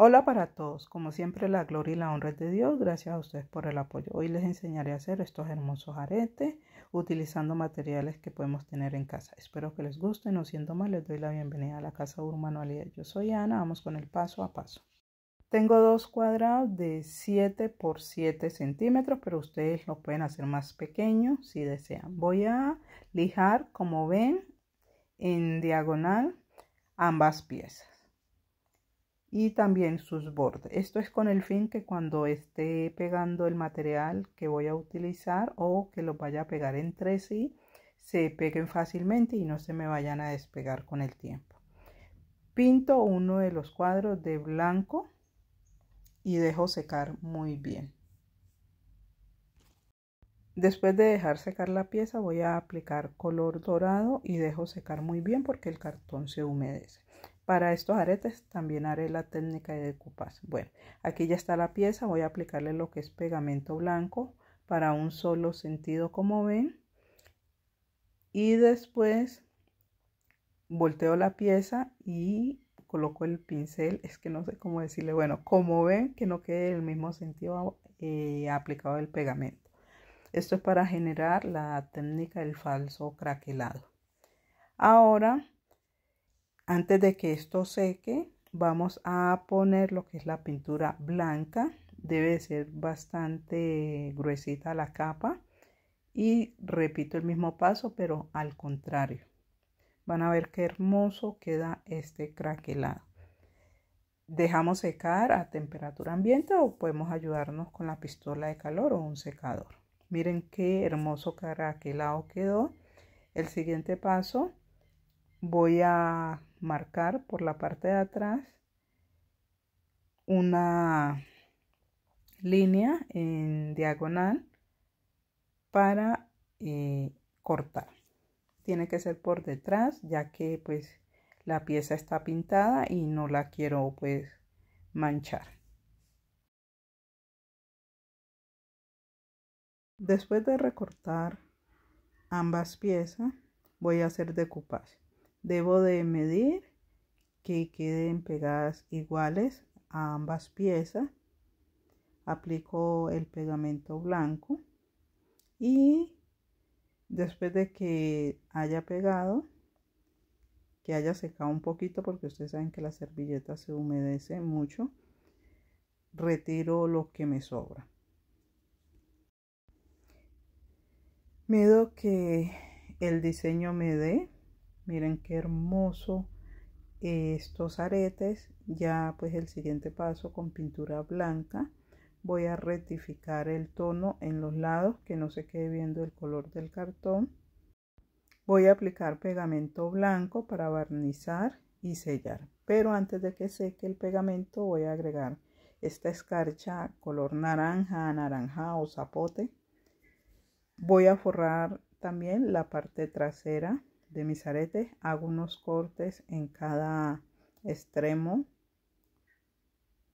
Hola para todos, como siempre la gloria y la honra es de Dios, gracias a ustedes por el apoyo. Hoy les enseñaré a hacer estos hermosos aretes utilizando materiales que podemos tener en casa. Espero que les guste, no siendo más les doy la bienvenida a la Casa Urmanualidad. Yo soy Ana, vamos con el paso a paso. Tengo dos cuadrados de 7 por 7 centímetros, pero ustedes lo pueden hacer más pequeño si desean. Voy a lijar, como ven, en diagonal ambas piezas y también sus bordes. Esto es con el fin que cuando esté pegando el material que voy a utilizar o que lo vaya a pegar entre sí, se peguen fácilmente y no se me vayan a despegar con el tiempo. Pinto uno de los cuadros de blanco y dejo secar muy bien. Después de dejar secar la pieza voy a aplicar color dorado y dejo secar muy bien porque el cartón se humedece. Para estos aretes también haré la técnica de decoupage. Bueno, aquí ya está la pieza. Voy a aplicarle lo que es pegamento blanco para un solo sentido como ven. Y después volteo la pieza y coloco el pincel. Es que no sé cómo decirle. Bueno, como ven que no quede el mismo sentido eh, aplicado el pegamento. Esto es para generar la técnica del falso craquelado. Ahora antes de que esto seque, vamos a poner lo que es la pintura blanca. Debe ser bastante gruesita la capa. Y repito el mismo paso, pero al contrario. Van a ver qué hermoso queda este craquelado. Dejamos secar a temperatura ambiente o podemos ayudarnos con la pistola de calor o un secador. Miren qué hermoso craquelado quedó. El siguiente paso voy a marcar por la parte de atrás una línea en diagonal para eh, cortar. Tiene que ser por detrás ya que pues la pieza está pintada y no la quiero pues manchar. Después de recortar ambas piezas voy a hacer decoupage. Debo de medir que queden pegadas iguales a ambas piezas. Aplico el pegamento blanco y después de que haya pegado, que haya secado un poquito porque ustedes saben que la servilleta se humedece mucho, retiro lo que me sobra. Mido que el diseño me dé miren qué hermoso estos aretes ya pues el siguiente paso con pintura blanca voy a rectificar el tono en los lados que no se quede viendo el color del cartón voy a aplicar pegamento blanco para barnizar y sellar pero antes de que seque el pegamento voy a agregar esta escarcha color naranja naranja o zapote voy a forrar también la parte trasera de mis aretes hago unos cortes en cada extremo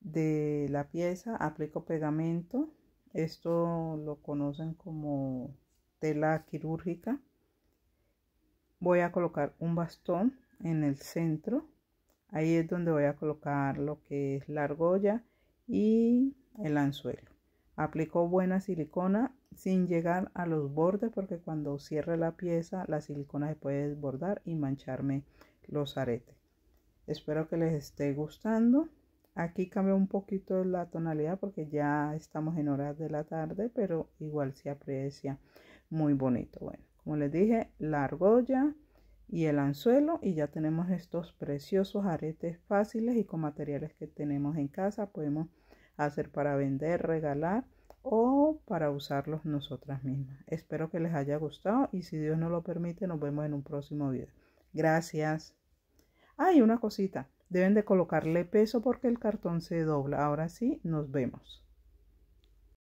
de la pieza aplico pegamento esto lo conocen como tela quirúrgica voy a colocar un bastón en el centro ahí es donde voy a colocar lo que es la argolla y el anzuelo aplico buena silicona sin llegar a los bordes porque cuando cierre la pieza la silicona se puede desbordar y mancharme los aretes espero que les esté gustando aquí cambio un poquito la tonalidad porque ya estamos en horas de la tarde pero igual se aprecia muy bonito bueno como les dije la argolla y el anzuelo y ya tenemos estos preciosos aretes fáciles y con materiales que tenemos en casa podemos hacer para vender regalar o para usarlos nosotras mismas. Espero que les haya gustado y si Dios no lo permite nos vemos en un próximo video. Gracias. Hay ah, una cosita, deben de colocarle peso porque el cartón se dobla. Ahora sí, nos vemos.